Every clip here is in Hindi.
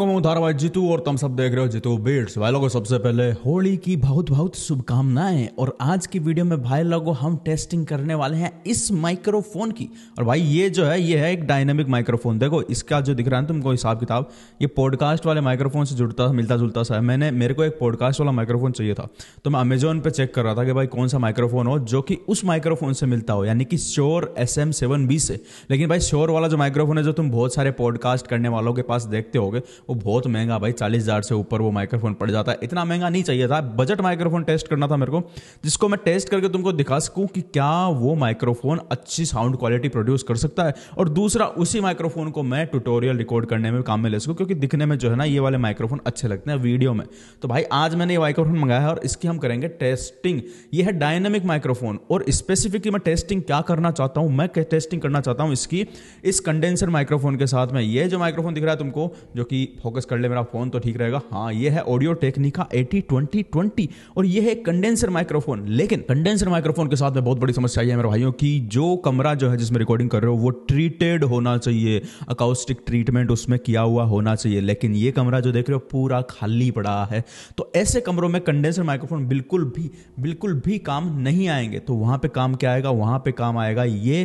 धारावाहिक जीतू और तुम सब देख रहे हो जीतू बीट्स भाई लोगों सबसे पहले होली की बहुत बहुत शुभकामनाएं और आज की वीडियो में भाई लोगों हम टेस्टिंग करने वाले हैं इस माइक्रोफोन की और भाई ये जो है ये है एक डायनेमिक माइक्रोफोन देखो इसका जो दिख रहा है तुमको हिसाब किताब ये पॉडकास्ट वाले माइक्रोफोन से जुड़ता मिलता जुलता सा है मैंने मेरे को एक पॉडकास्ट वाला माइक्रोफोन चाहिए था तो मैं अमेजोन पर चेक कर रहा था कि भाई कौन सा माइक्रोफोन हो जो कि उस माइक्रोफोन से मिलता हो यानी कि Shure S M seven B से लेकिन भाई श्योर वाला जो माइक्रोफोन है जो तुम बहुत सारे पॉडकास्ट करने वालों के पास देखते हो वो बहुत महंगा भाई चालीस हज़ार से ऊपर वो माइक्रोफोन पड़ जाता है इतना महंगा नहीं चाहिए था बजट माइक्रोफोन टेस्ट करना था मेरे को जिसको मैं टेस्ट करके तुमको दिखा सकूँ कि क्या वो माइक्रोफोन अच्छी साउंड क्वालिटी प्रोड्यूस कर सकता है और दूसरा उसी माइक्रोफोन को मैं ट्यूटोरियल रिकॉर्ड करने में काम में ले सकूँ क्योंकि दिखने में जो है ना ये वाले माइक्रोफोन अच्छे लगते हैं वीडियो में तो भाई आज मैंने ये माइक्रोफोन मंगाया है और इसकी हम करेंगे टेस्टिंग ये है डायनेमिक माइक्रोफोन और स्पेसिफिकली मैं टेस्टिंग क्या करना चाहता हूँ मैं टेस्टिंग करना चाहता हूँ इसकी इस कंडेंसर माइक्रोफोन के साथ में ये जो माइक्रोफोन दिख रहा है तुमको जो कि फोकस कर ले मेरा फ़ोन तो ठीक रहेगा हाँ ये है Audio Technica AT twenty twenty और ये है कंडेंसर माइक्रोफोन लेकिन कंडेंसर माइक्रोफोन के साथ में बहुत बड़ी समस्या आई है मेरे भाइयों की जो कमरा जो है जिसमें रिकॉर्डिंग कर रहे हो वो ट्रीटेड होना चाहिए अकाउस्टिक ट्रीटमेंट उसमें किया हुआ होना चाहिए लेकिन ये कमरा जो देख रहे हो पूरा खाली पड़ा है तो ऐसे कमरों में कंडेंसर माइक्रोफोन बिल्कुल भी बिल्कुल भी काम नहीं आएंगे तो वहां पर काम क्या आएगा वहां पर काम आएगा ये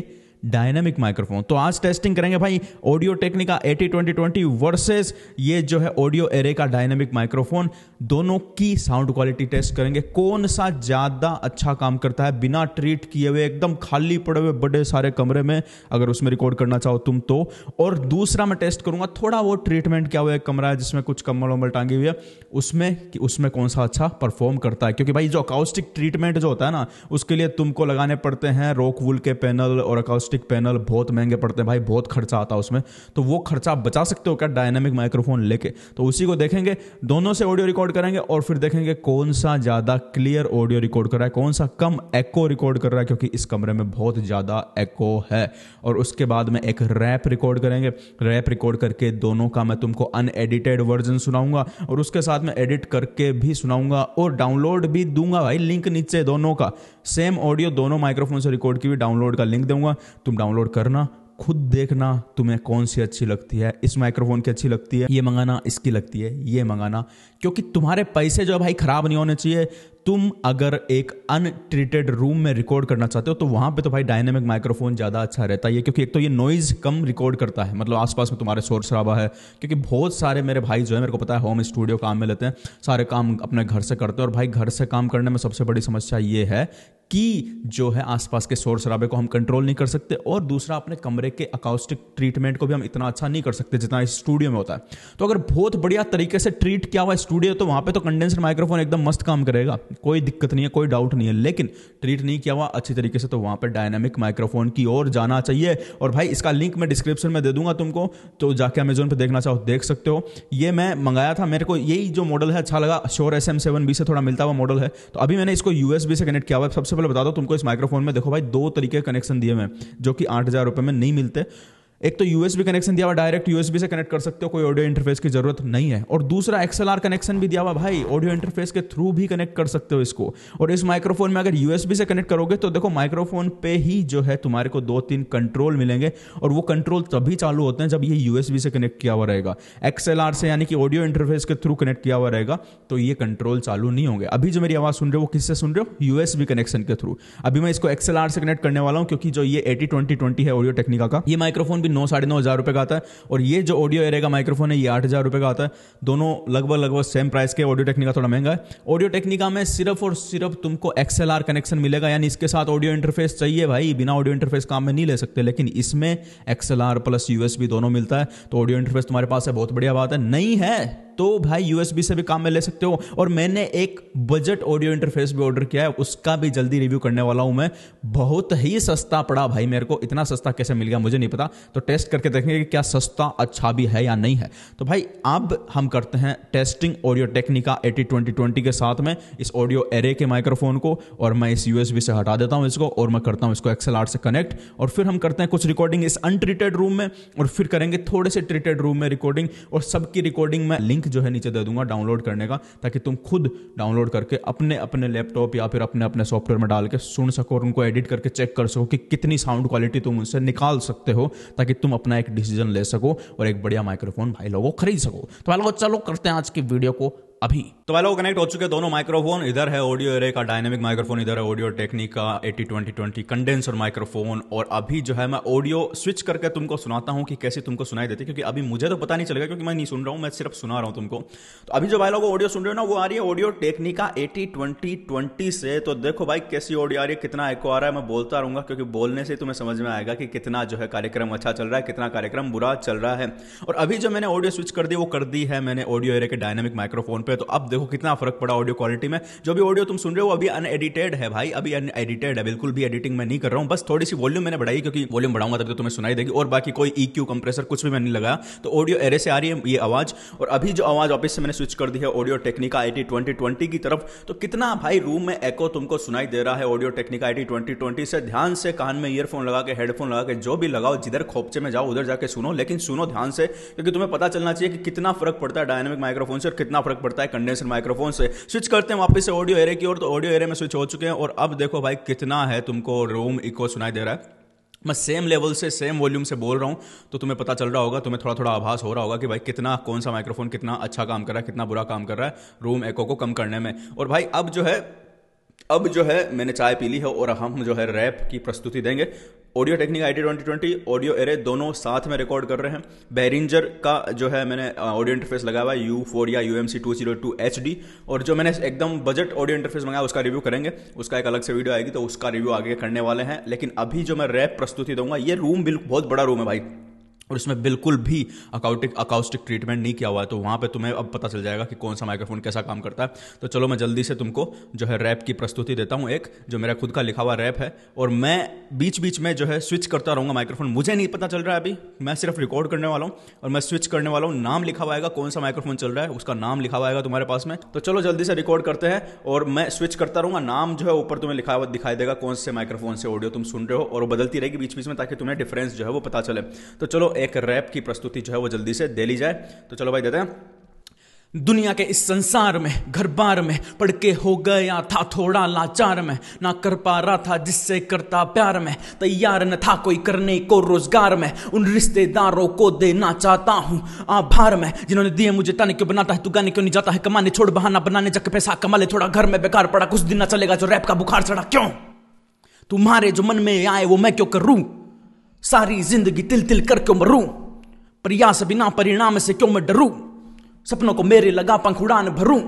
डायनेमिक माइक्रोफोन तो आज टेस्टिंग करेंगे भाई Audio Technica AT twenty twenty versus ये जो है ऑडियो एरे का डायनेमिक माइक्रोफोन दोनों की साउंड क्वालिटी टेस्ट करेंगे कौन सा ज़्यादा अच्छा काम करता है बिना ट्रीट किए हुए एकदम खाली पड़े हुए बड़े सारे कमरे में अगर उसमें रिकॉर्ड करना चाहो तुम तो और दूसरा मैं टेस्ट करूंगा थोड़ा वो ट्रीटमेंट क्या हुआ है कमरा है जिसमें कुछ कम्बल वम्बल टांगी हुई है उसमें कि उसमें कौन सा अच्छा परफॉर्म करता है क्योंकि भाई जो अकाउस्टिक ट्रीटमेंट जो होता है ना उसके लिए तुमको लगाने पड़ते हैं रोक वुल के पैनल और अकाउस्टिक एकोस्टिक पैनल बहुत महंगे पड़ते हैं भाई बहुत खर्चा आता है उसमें तो वो खर्चा आप बचा सकते हो क्या डायनामिक माइक्रोफोन लेके तो उसी को देखेंगे दोनों से ऑडियो रिकॉर्ड करेंगे और फिर देखेंगे कौन सा ज़्यादा क्लियर ऑडियो रिकॉर्ड कर रहा है कौन सा कम एको रिकॉर्ड कर रहा है क्योंकि इस कमरे में बहुत ज़्यादा एको है और उसके बाद में एक रैप रिकॉर्ड करेंगे रैप रिकॉर्ड करके दोनों का मैं तुमको अनएडिटेड वर्जन सुनाऊंगा और उसके साथ में एडिट करके भी सुनाऊंगा और डाउनलोड भी दूंगा भाई लिंक नीचे दोनों का सेम ऑडियो दोनों माइक्रोफोन से रिकॉर्ड की हुई डाउनलोड का लिंक दूंगा तुम डाउनलोड करना खुद देखना तुम्हें कौन सी अच्छी लगती है इस माइक्रोफोन की अच्छी लगती है ये मंगाना इसकी लगती है ये मंगाना क्योंकि तुम्हारे पैसे जो भाई ख़राब नहीं होने चाहिए तुम अगर एक अनट्रीटेड रूम में रिकॉर्ड करना चाहते हो तो वहाँ पे तो भाई डायनेमिक माइक्रोफोन ज़्यादा अच्छा रहता है क्योंकि एक तो ये नॉइज़ कम रिकॉर्ड करता है मतलब आसपास में तुम्हारे शोर शराबा है क्योंकि बहुत सारे मेरे भाई जो है मेरे को पता है होम स्टूडियो काम में लेते हैं सारे काम अपने घर से करते हैं और भाई घर से काम करने में सबसे बड़ी समस्या ये है कि जो है आसपास के शोर शराबे को हम कंट्रोल नहीं कर सकते और दूसरा अपने कमरे के अकाउस्टिक ट्रीटमेंट को भी हम इतना अच्छा नहीं कर सकते जितना स्टूडियो में होता है तो अगर बहुत बढ़िया तरीके से ट्रीट किया हुआ स्टूडियो तो वहाँ पर तो कंडेंसर माइक्रोफोन एकदम मस्त काम करेगा कोई दिक्कत नहीं है कोई डाउट नहीं है लेकिन ट्रीट नहीं किया हुआ अच्छी तरीके से तो वहाँ पर डायनामिक माइक्रोफोन की ओर जाना चाहिए और भाई इसका लिंक मैं डिस्क्रिप्शन में दे दूंगा तुमको तो जाके अमेजोन पर देखना चाहो देख सकते हो ये मैं मंगाया था मेरे को यही जो मॉडल है अच्छा लगा Shure S M seven B से थोड़ा मिलता हुआ मॉडल है तो अभी मैंने इसको यूएस से कनेक्ट किया हुआ सबसे वाले बता दो तुमको इस माइक्रोफोन में देखो भाई दो तरीके कनेक्शन दिए हुए हैं जो कि आठ हज़ार रुपए में नहीं मिलते एक तो यूएसबी कनेक्शन दिया हुआ डायरेक्ट बी से कनेक्ट कर सकते हो कोई ऑडियो इंटरफेस की जरूरत नहीं है और दूसरा आर कनेक्शन भी दिया हुआ भाई ऑडियो इंटरफेस के थ्रू भी कनेक्ट कर सकते हो इसको और इस माइक्रोफोन में अगर यूएसबी से कनेक्ट करोगे तो देखो माइक्रोफोन पे ही जो है तुम्हारे को दो तीन कंट्रोल मिलेंगे और वो कंट्रोल तभी चालू होते हैं जब ये यूएसबी से कनेक्ट किया हुआ रहेगा आर से यानी कि ऑडियो इंटरफेस के थ्रू कनेक्ट किया हुआ रहेगा तो ये कंट्रोल चालू नहीं होंगे अभी जो मेरी आवाज सुन रहे हो वो किससे सुन रहे हो यूएसबी कनेक्शन के थ्रू अभी मैं इसको एक्सएलआर से कनेक्ट करने वाला हूँ क्योंकि जो ये एटी ट्वेंटी ट्वेंटी है ऑडियो टेक्निका का ये माइक्रोफोन भी नौ साढ़े नौ हज़ार रुपये का आता है और ये जो ऑडियो एरे का माइक्रोफोन है ये आठ हज़ार रुपये का आता है दोनों लगभग लगभग सेम प्राइस के ऑडियो टेक्निका थोड़ा महंगा है ऑडियो टेक्निका में सिर्फ और सिर्फ तुमको एक्सएल कनेक्शन मिलेगा यानी इसके साथ ऑडियो इंटरफेस चाहिए भाई बिना ऑडियो इंटरफेस काम में नहीं ले सकते लेकिन इसमें एक्सएल प्लस यूएस दोनों मिलता है तो ऑडियो इंटरफेस तुम्हारे पास है बहुत बढ़िया बात है नहीं है तो भाई यूएसबी से भी काम में ले सकते हो और मैंने एक बजट ऑडियो इंटरफेस भी ऑर्डर किया है उसका भी जल्दी रिव्यू करने वाला हूं मैं बहुत ही सस्ता पड़ा भाई मेरे को इतना सस्ता कैसे मिल गया मुझे नहीं पता तो टेस्ट करके देखेंगे कि क्या सस्ता अच्छा भी है या नहीं है तो भाई अब हम करते हैं testing Audio Technica AT twenty twenty के साथ में इस ऑडियो एरे के माइक्रोफोन को और मैं इस यूएसबी से हटा देता हूँ इसको और मैं करता हूँ इसको एक्सएल से कनेक्ट और फिर हम करते हैं कुछ रिकॉर्डिंग इस अनट्रीटेड रूम में और फिर करेंगे थोड़े से ट्रीटेड रूम में रिकॉर्डिंग और सबकी रिकॉर्डिंग में लिंक जो है नीचे दे दूंगा डाउनलोड करने का ताकि तुम खुद डाउनलोड करके अपने अपने लैपटॉप या फिर अपने अपने सॉफ्टवेयर में डाल के सुन सको और उनको एडिट करके चेक कर सको कि कितनी साउंड क्वालिटी तुम उनसे निकाल सकते हो ताकि तुम अपना एक डिसीजन ले सको और एक बढ़िया माइक्रोफोन भाई लोगों खरीद सको तो भाई लोगों चलो करते हैं आज की वीडियो को अभी तो भाई कनेक्ट हो चुके दोनों माइक्रोफोन इधर है ऑडियो एरे का डायनेमिक माइक्रोफोन इधर है ऑडियो टेक्निक का AT twenty twenty condenser microphone और अभी जो है मैं ऑडियो स्विच करके तुमको सुनाता हूं कि कैसे तुमको सुनाई देती क्योंकि अभी मुझे तो पता नहीं चलेगा क्योंकि मैं नहीं सुन रहा हूं मैं सिर्फ सुना रहा हूं तुमको तो अभी जो भाई लोग ऑडियो सुन रहे हो ना वो आ रही है Audio Technica AT twenty twenty से तो देखो भाई कैसी ऑडियो आ रही है कितना एको आ रहा है मैं बोलता रहूंगा क्योंकि बोलने से तुम्हें समझ में आएगा कि कितना जो है कार्यक्रम अच्छा चल रहा है कितना कार्यक्रम बुरा चल रहा है और अभी जो मैंने ऑडियो स्विच कर दी वो कर दी है मैंने ऑडियो एरे के डायनेमिक माइक्रोफोन पर पे तो अब देखो कितना फर्क पड़ा ऑडियो क्वालिटी में जो भी ऑडियो तुम सुन रहे हो अभी अनएडिटेड है भाई अभी अनएडिटेड है बिल्कुल भी एडिटिंग में नहीं कर रहा हूं बस थोड़ी सी वॉल्यूम मैंने बढ़ाई क्योंकि वॉल्यूम बढ़ाऊंगा तब तो तुम्हें सुनाई देगी और बाकी कोई ई क्यू कंप्रेसर कुछ भी मैंने लगाया तो ऑडियो एरे से आ रही है ये आवाज और अभी जो आवाज ऑफिस से मैंने स्विच कर दी है Audio Technica I T twenty twenty की तरफ तो कितना भाई रूम में एको तुमको सुनाई दे रहा है Audio Technica I T twenty twenty से ध्यान से कान में ईयरफोन लगा के हेडफोन लगा के जो भी लगाओ जिधर खोपचे में जाओ उधर जाके सुनो लेकिन सुनो ध्यान से क्योंकि तुम्हें पता चलना चाहिए कि कितना फर्क पड़ता है डायनेमिक माइक्रोफोन से और कितना फर्क पड़ता है जाता है कंडेंसर माइक्रोफोन से स्विच करते हैं वापस से ऑडियो एरे की ओर तो ऑडियो एरे में स्विच हो चुके हैं और अब देखो भाई कितना है तुमको रूम इको सुनाई दे रहा है मैं सेम लेवल से सेम वॉल्यूम से बोल रहा हूँ तो तुम्हें पता चल रहा होगा तुम्हें थोड़ा थोड़ा आभास हो रहा होगा कि भाई कितना कौन सा माइक्रोफोन कितना अच्छा काम कर रहा है कितना बुरा काम कर रहा है रूम एको को कम करने में और भाई अब जो है अब जो है मैंने चाय पी ली है और हम जो है रैप की प्रस्तुति देंगे Audio Technica I twenty twenty audio array दोनों साथ में रिकॉर्ड कर रहे हैं बैरिंजर का जो है मैंने ऑडियो इंटरफेस लगा हुआ है यू फोर या U M C two zero two H D और जो मैंने एकदम बजट ऑडियो इंटरफेस मंगाया उसका रिव्यू करेंगे उसका एक अलग से वीडियो आएगी तो उसका रिव्यू आगे करने वाले हैं लेकिन अभी जो मैं रैप प्रस्तुति दूंगा ये रूम बिल्कुल बहुत बड़ा रूम है भाई और इसमें बिल्कुल भी अकाउटिक अकाउस्टिक ट्रीटमेंट नहीं किया हुआ है तो वहाँ पे तुम्हें अब पता चल जाएगा कि कौन सा माइक्रोफोन कैसा काम करता है तो चलो मैं जल्दी से तुमको जो है रैप की प्रस्तुति देता हूँ एक जो मेरा खुद का लिखा हुआ रैप है और मैं बीच बीच में जो है स्विच करता रहूँगा माइक्रोफोन मुझे नहीं पता चल रहा है अभी मैं सिर्फ रिकॉर्ड करने वाला हूँ और मैं स्विच करने वाला हूँ नाम लिखा हुआ आएगा कौन सा माइक्रोफोन चल रहा है उसका नाम लिखा हुआ आएगा तुम्हारे पास में तो चलो जल्दी से रिकॉर्ड करते हैं और मैं स्विच करता रहूँगा नाम जो है ऊपर तुम्हें लिखा हुआ दिखाई देगा कौन से माइक्रोफोन से ऑडियो तुम सुन रहे हो और बदलती रहेगी बीच बीच में ताकि तुम्हें डिफरेंस जो है वो पता चले तो चलो एक रैप की प्रस्तुति जो है वो जल्दी से दे ली जाए तो चलो भाई देते हैं दुनिया के इस संसार में घर बार में पढ़ के हो गया था थोड़ा लाचार में ना कर पा रहा था जिससे करता प्यार में तैयार न था कोई करने को रोजगार में उन रिश्तेदारों को देना चाहता हूँ आभार में जिन्होंने दिए मुझे ताने क्यों बनाता है तू गाने क्यों नहीं जाता है कमाने छोड़ बहाना बनाने जग पैसा कमा ले थोड़ा घर में बेकार पड़ा कुछ दिन ना चलेगा जो रैप का बुखार चढ़ा क्यों तुम्हारे जो मन में आए वो मैं क्यों करूँ सारी जिंदगी तिल तिल कर क्यों मरूं प्रयास बिना परिणाम से क्यों मैं डरूं सपनों को मेरे लगा पंख उड़ान भरूं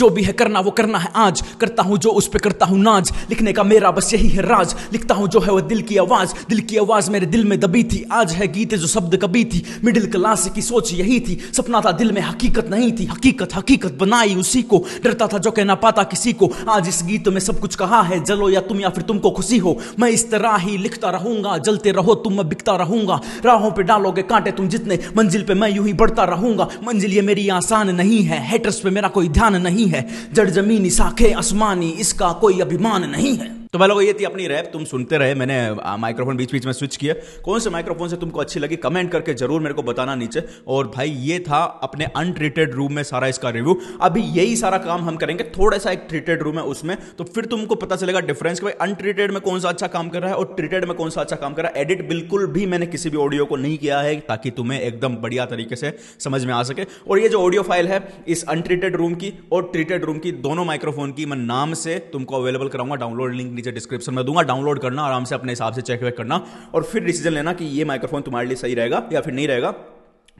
जो भी है करना वो करना है आज करता हूं जो उस पर करता हूं नाज लिखने का मेरा बस यही है राज लिखता हूं जो है वो दिल की आवाज़ दिल की आवाज़ मेरे दिल में दबी थी आज है गीत जो शब्द कभी थी मिडिल क्लास की सोच यही थी सपना था दिल में हकीकत नहीं थी हकीकत हकीकत बनाई उसी को डरता था जो कहना पाता किसी को आज इस गीत में सब कुछ कहा है जलो या तुम या फिर तुमको खुशी हो मैं इस तरह ही लिखता रहूंगा जलते रहो तुम मैं बिकता रहूंगा राहों पर डालोगे कांटे तुम जितने मंजिल पे मैं यूं ही बढ़ता रहूंगा मंजिल ये मेरी आसान नहीं है हेटर्स पे मेरा कोई ध्यान निशान नहीं है जड़ जमीनी साखे आसमानी इसका कोई अभिमान नहीं है तो भाई लोगों ये थी अपनी रैप तुम सुनते रहे मैंने माइक्रोफोन बीच बीच में स्विच किया कौन से माइक्रोफोन से तुमको अच्छी लगी कमेंट करके जरूर मेरे को बताना नीचे और भाई ये था अपने अनट्रीटेड रूम में सारा इसका रिव्यू अभी यही सारा काम हम करेंगे थोड़ा सा एक ट्रीटेड रूम है उसमें तो फिर तुमको पता चलेगा डिफरेंस कि भाई अनट्रीटेड में कौन सा अच्छा काम कर रहा है और ट्रीटेड में कौन सा अच्छा काम कर रहा है एडिट बिल्कुल भी मैंने किसी भी ऑडियो को नहीं किया है ताकि तुम्हें एकदम बढ़िया तरीके से समझ में आ सके और ये जो ऑडियो फाइल है इस अनट्रीटेड रूम की और ट्रीटेड रूम की दोनों माइक्रोफोन की मैं नाम से तुमको अवेलेबल कराऊंगा डाउनलोड लिंक नीचे डिस्क्रिप्शन में दूंगा डाउनलोड करना आराम से अपने हिसाब से चेक वेक करना और फिर डिसीजन लेना कि ये माइक्रोफोन तुम्हारे लिए सही रहेगा या फिर नहीं रहेगा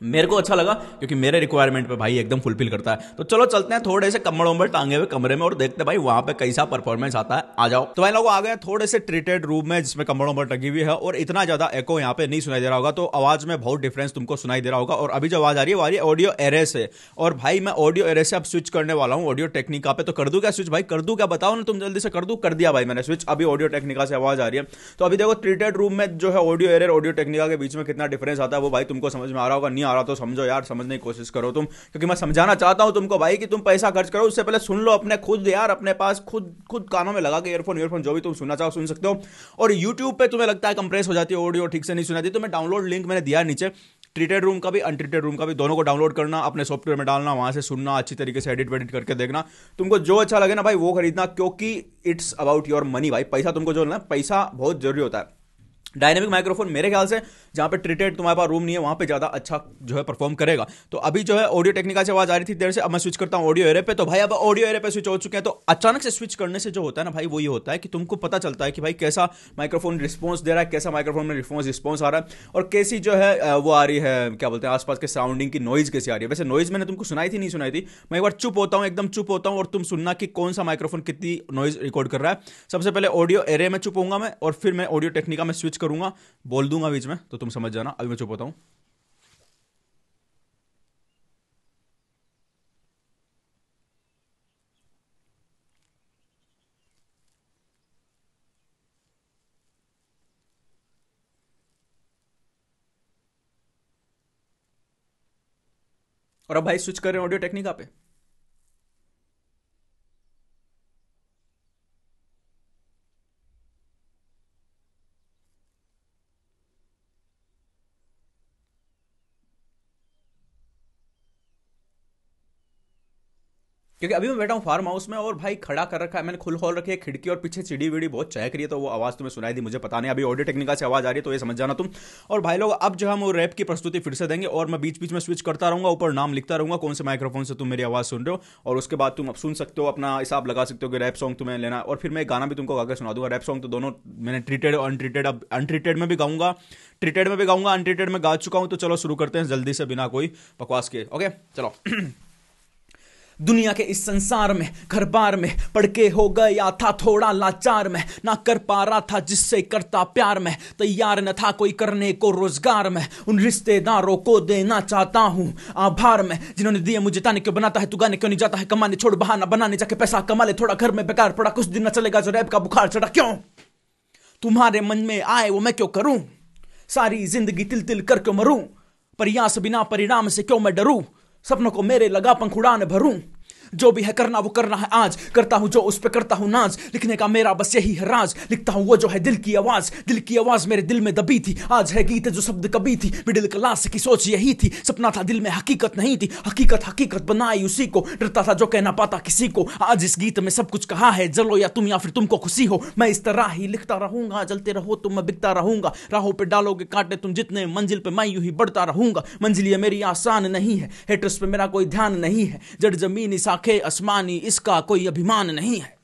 मेरे को अच्छा लगा क्योंकि मेरे रिक्वायरमेंट पे भाई एकदम फुलफिल करता है तो चलो चलते हैं थोड़े से कमर उमर टांगे हुए कमरे में और देखते हैं भाई वहां पे कैसा परफॉर्मेंस आता है आ जाओ तो भाई लोग आ गए थोड़े से ट्रीटेड रूम में जिसमें कमर उमर टंगी हुई है और इतना ज्यादा एको यहाँ पे नहीं सुनाई दे रहा होगा तो आवाज में बहुत डिफरेंस तुमको सुनाई दे रहा होगा और अभी जो आवाज आ रही है वो आ रही है ऑडियो एरे से और भाई मैं ऑडियो एरे से अब स्विच करने वाला हूँ ऑडियो टेक्निका पे तो कर दू क्या स्विच भाई कर दू क्या बताओ ना तुम जल्दी से कर दू कर दिया भाई मैंने स्विच अभी ऑडियो टेक्निका से आवाज आ रही है तो अभी देखो ट्रीटेड रूम में जो है ऑडियो एरे ऑडियो टेक्निका के बीच में कितना डिफरेंस आता है वो भाई तुमको समझ में आ रहा होगा नहीं आ रहा तो समझो यार समझने की कोशिश करो तुम क्योंकि मैं समझाना चाहता हूँ तुमको भाई कि तुम पैसा खर्च करो उससे पहले सुन लो अपने खुद यार अपने पास खुद खुद कानों में लगा के ईयरफोन ईयरफोन जो भी तुम सुनना चाहो सुन सकते हो और यूट्यूब पर तुम्हें लगता है कंप्रेस हो जाती है ऑडियो ठीक से नहीं सुनाती तो मैं डाउनलोड लिंक मैंने दिया नीचे ट्रीटेड रूम का भी अनट्रीटेड रूम का भी दोनों को डाउनलोड करना अपने सॉफ्टवेयर में डालना वहां से सुनना अच्छी तरीके से एडिट वेडिट करके देखना तुमको जो अच्छा लगे ना भाई वो खरीदना क्योंकि इट्स अबाउट योर मनी भाई पैसा तुमको जो ना पैसा बहुत जरूरी होता है डायनेमिक माइक्रोफोन मेरे ख्याल से जहाँ पे ट्रिटेड तुम्हारे पास रूम नहीं है वहां पे ज़्यादा अच्छा जो है परफॉर्म करेगा तो अभी जो है ऑडियो टेक्निका से आवाज़ आ रही थी देर से अब मैं स्विच करता हूँ ऑडियो एरे पे तो भाई अब ऑडियो एरे पे स्विच हो चुके हैं तो अचानक से स्विच करने से जो होता है ना भाई वो ये होता है कि तुमको पता चलता है कि भाई कैसा माइक्रोफोन रिस्पॉन्स दे रहा है कैसा माइक्रोफोन में रिस्पॉन्स रिस्पॉन्स आ रहा है और कैसी जो है वो आ रही है क्या बोलते हैं आसपास के साउंडिंग की नॉइज़ कैसी आ रही है वैसे नॉइज़ मैंने तुमको सुनाई थी नहीं सुनाई थी मैं एक बार चुप होता हूँ एकदम चुप होता हूँ और तुम सुनना कि कौन सा माइक्रोफोन कितनी नॉइज़ रिकॉर्ड कर रहा है सबसे पहले ऑडियो एरे में चुप होऊंगा मैं और फिर मैं ऑडियो टेक्निका में स्विच करूंगा बोल दूंगा बीच में तो तुम समझ जाना अभी मैं चुप होता हूं और अब भाई स्विच कर रहे हैं ऑडियो टेक्निका पे क्योंकि अभी मैं बैठा हूँ फार्म हाउस में और भाई खड़ा कर रखा है मैंने खुल खोल रखी है खिड़की और पीछे चिड़ी विड़ी बहुत चहक रही है तो वो आवाज़ तुम्हें सुनाई दी मुझे पता नहीं अभी ऑडियो टेक्निका से आवाज़ आ रही है तो ये समझ जाना तुम और भाई लोग अब जो हम वो रैप की प्रस्तुति फिर से देंगे और मैं बीच बीच में स्विच करता रहूँगा ऊपर नाम लिखता रहूंगा कौन से माइक्रोफोन से तुम मेरी आवाज़ सुन रहे हो और उसके बाद तुम अब सुन सकते हो अपना हिसाब लगा सकते हो कि रैप सॉन्ग तुम्हें लेना और फिर मैं गाना भी तुमको गाकर सुना दूंगा रैप सॉन्ग तो दोनों मैंने ट्रीटेड और अनट्रीटेड अब अनट्रीटेड में भी गाऊंगा ट्रीटेड में भी गाऊंगा अनट्रीटेड में गा चुका हूँ तो चलो शुरू करते हैं जल्दी से बिना कोई बकवास के ओके चलो दुनिया के इस संसार में घर बार में पढ़ के हो गया था थोड़ा लाचार में ना कर पा रहा था जिससे करता प्यार में तैयार न था कोई करने को रोजगार में उन रिश्तेदारों को देना चाहता हूँ आभार में जिन्होंने दिए मुझे ताने क्यों बनाता है तू गाने क्यों नहीं जाता है कमाने छोड़ बहाना बनाने जाके पैसा कमा ले थोड़ा घर में बेकार पड़ा कुछ दिन न चलेगा जो रैब का बुखार चढ़ा क्यों तुम्हारे मन में आए वो मैं क्यों करूं सारी जिंदगी तिल तिल कर क्यों मरूं प्रयास बिना परिणाम से क्यों मैं डरूं सपनों को मेरे लगा पंखुड़ा ने भरूं जो भी है करना वो करना है आज करता हूँ जो उस पर करता हूँ नाज लिखने का मेरा बस यही है राज लिखता हूँ वो जो है दिल की आवाज दिल की आवाज मेरे दिल में दबी थी आज है गीत जो शब्द कभी थी मिडिल क्लास की सोच यही थी सपना था दिल में हकीकत नहीं थी हकीकत हकीकत बनाई उसी को डरता था जो कहना पाता किसी को आज इस गीत में सब कुछ कहा है जलो या तुम या फिर तुमको खुशी हो मैं इस तरह ही लिखता रहूंगा जलते रहो तुम मैं बिकता रहूंगा राहों पे डालोगे काटे तुम जितने मंजिल पे मैं यूं ही बढ़ता रहूंगा मंजिल ये मेरी आसान नहीं है हेटर्स पे मेरा कोई ध्यान नहीं है जड़ जमीन इस आंखें आसमानी इसका कोई अभिमान नहीं है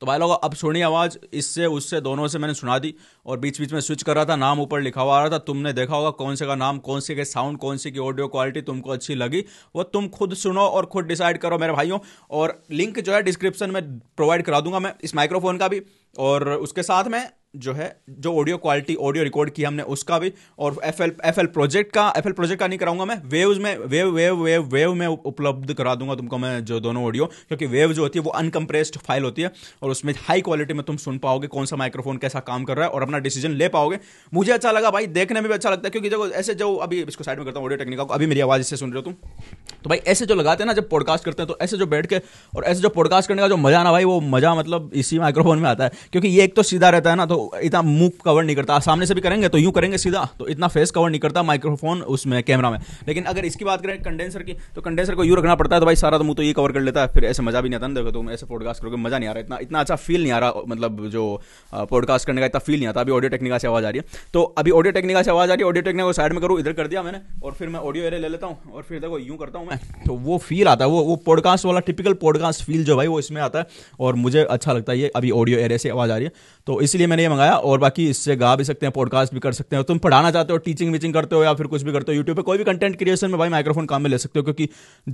तो भाई लोग अब सुनी आवाज़ इससे उससे दोनों से मैंने सुना दी और बीच बीच में स्विच कर रहा था नाम ऊपर लिखा हुआ आ रहा था तुमने देखा होगा कौन से का नाम कौन से के साउंड कौन सी की ऑडियो क्वालिटी तुमको अच्छी लगी वो तुम खुद सुनो और खुद डिसाइड करो मेरे भाइयों और लिंक जो है डिस्क्रिप्शन में प्रोवाइड करा दूंगा मैं इस माइक्रोफोन का भी और उसके साथ में जो है जो ऑडियो क्वालिटी ऑडियो रिकॉर्ड किया हमने उसका भी और F L F L project का एफ एल प्रोजेक्ट का नहीं कराऊंगा मैं वेव्स में वेव वेव वेव वेव में उपलब्ध करा दूंगा तुमको मैं जो दोनों ऑडियो क्योंकि वेव जो होती है वो अनकम्प्रेस्ड फाइल होती है और उसमें हाई क्वालिटी में तुम सुन पाओगे कौन सा माइक्रोफोन कैसा काम कर रहा है और अपना डिसीजन ले पाओगे मुझे अच्छा लगा भाई देखने में भी अच्छा लगता है क्योंकि जो ऐसे जो अभी इसको साइड में करता हूँ ऑडियो टेक्निका को अभी मेरी आवाज़ इससे सुन रहे हो तुम तो भाई ऐसे जो लगाते हैं ना जब पॉडकास्ट करते हैं तो ऐसे जो बैठ के और ऐसे जो पॉडकास्ट करने का जो मजा ना भाई वो मजा मतलब इसी माइक्रोफोन में आता है क्योंकि ये एक तो सीधा रहता है ना तो इतना मुंह कवर नहीं करता सामने से भी करेंगे तो यूं करेंगे सीधा तो इतना फेस कवर नहीं करता माइक्रोफोन उसमें कैमरा में लेकिन अगर इसकी बात करें कंडेंसर की तो कंडेंसर को यूं रखना पड़ता है तो भाई सारा तो मुंह तो ये कवर कर लेता है फिर ऐसे मजा भी नहीं आता देखो तुम ऐसे पॉडकास्ट करोगे मजा नहीं आ रहा इतना इतना अच्छा फील नहीं आ रहा मतलब जो पॉडकास्ट करने का इतना फील नहीं आता अभी ऑडियो टेक्निका से आवाज आ रही है तो अभी ऑडियो टेक्निका से आवाज आ रही है ऑडियो टेक्निका को साइड में करूँ इधर कर दिया मैंने और फिर मैं ऑडियो एरे ले लेता हूँ और फिर देखो यूं करता हूँ मैं तो वो फील आता है वो वो पॉडकास्ट वाला टिपिकल पॉडकास्ट फील जो भाई वो इसमें आता है और मुझे अच्छा लगता है ये अभी ऑडियो एरे से आवाज आ रही है तो इसलिए मैंने ये मंगाया और बाकी इससे गा भी सकते हैं पॉडकास्ट भी कर सकते हैं तुम पढ़ाना चाहते हो टीचिंग वीचिंग करते हो या फिर कुछ भी करते हो यूट्यूब पर कोई भी कंटेंट क्रिएशन में भाई माइक्रोफोन काम में ले सकते हो क्योंकि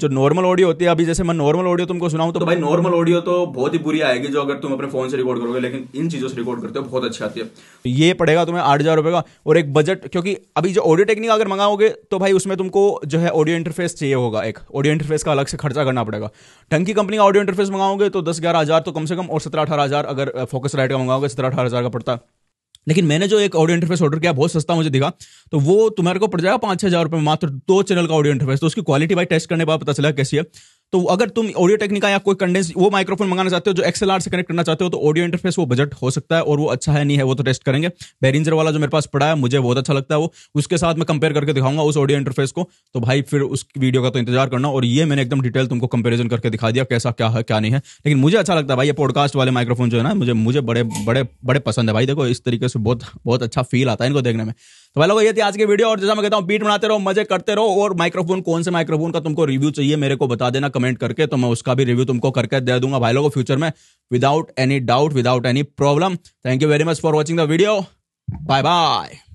जो नॉर्मल ऑडियो होती है अभी जैसे मैं नॉर्मल ऑडियो तुमको सुनाऊं तो, तो भाई नॉर्मल ऑडियो तो बहुत ही बुरी आएगी जो अगर तुम अपने फोन से रिकॉर्ड करोगे लेकिन इन चीज़ों से रिकॉर्ड करते हो बहुत अच्छी आती है ये पड़ेगा तुम्हें आठ हज़ार रुपये का और एक बजट क्योंकि अभी जो ऑडियो टेक्निक अगर मंगाओगे तो भाई उसमें तुमको जो है ऑडियो इंटरफेस चाहिए होगा एक ऑडियो इंटरफेस का अलग से खर्चा करना पड़ेगा ढंग की कंपनी का ऑडियो इंटरफेस मंगाओगे तो दस ग्यारह हज़ार तो कम से कम और सत्रह अठारह हज़ार अगर फोकस लाइट का मंगाओगे सत्रह अठारह हज़ार का पड़ता लेकिन मैंने जो एक ऑडियो इंटरफेस ऑर्डर किया बहुत सस्ता मुझे दिखा तो वो तुम्हारे को पड़ जाएगा पांच हज़ार रुपए मात्र दो चैनल का ऑडियो इंटरफेस तो उसकी क्वालिटी भाई टेस्ट करने के बाद पता चला कैसी है तो अगर तुम ऑडियो टेक्निका या कोई कंडेंस वो माइक्रोफोन मंगाना चाहते हो जो एक्सएलआर से कनेक्ट करना चाहते हो तो ऑडियो इंटरफेस वो बजट हो सकता है और वो अच्छा है नहीं है वो तो टेस्ट करेंगे बेरिंजर वाला जो मेरे पास पड़ा है मुझे बहुत अच्छा लगता है वो उसके साथ मैं कंपेयर करके दिखाऊंगा उस ऑडियो इंटरफेस को तो भाई फिर उस वीडियो का तो इंतजार करना और ये मैंने एकदम डिटेल तुमको कंपेरिजन करके दिखा दिया कैसा क्या है क्या नहीं है लेकिन मुझे अच्छा लगता है भाई ये पॉडकास्ट वाले माइक्रोफोन जो है ना मुझे मुझे बड़े बड़े बड़े पसंद है भाई देखो इस तरीके से बहुत बहुत अच्छा फील आता है इनको देखने में तो भाई लोग ये थी आज की वीडियो और जैसा मैं कहता हूँ बीट बनाते रहो मजे करते रहो और माइक्रोफोन कौन से माइक्रोफोन का तुमको रिव्यू चाहिए मेरे को बता देना कमेंट करके तो मैं उसका भी रिव्यू तुमको करके दे दूंगा भाई लोगों फ्यूचर में without any doubt without any problem thank you very much for watching the video bye bye